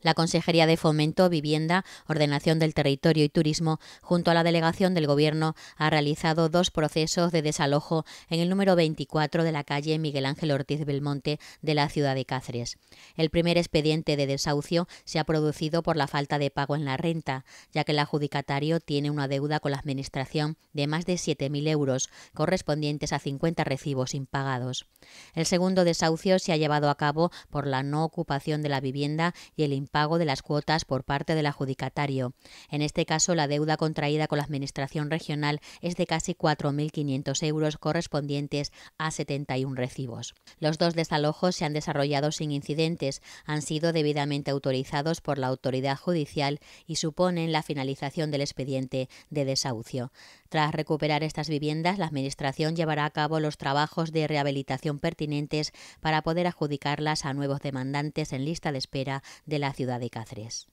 La Consejería de Fomento, Vivienda, Ordenación del Territorio y Turismo, junto a la delegación del Gobierno, ha realizado dos procesos de desalojo en el número 24 de la calle Miguel Ángel Ortiz Belmonte de la ciudad de Cáceres. El primer expediente de desahucio se ha producido por la falta de pago en la renta, ya que el adjudicatario tiene una deuda con la Administración de más de 7.000 euros, correspondientes a 50 recibos impagados. El segundo desahucio se ha llevado a cabo por la no ocupación de la vivienda y el pago de las cuotas por parte del adjudicatario. En este caso, la deuda contraída con la Administración regional es de casi 4.500 euros correspondientes a 71 recibos. Los dos desalojos se han desarrollado sin incidentes, han sido debidamente autorizados por la autoridad judicial y suponen la finalización del expediente de desahucio. Tras recuperar estas viviendas, la Administración llevará a cabo los trabajos de rehabilitación pertinentes para poder adjudicarlas a nuevos demandantes en lista de espera de la ciudad de Cáceres.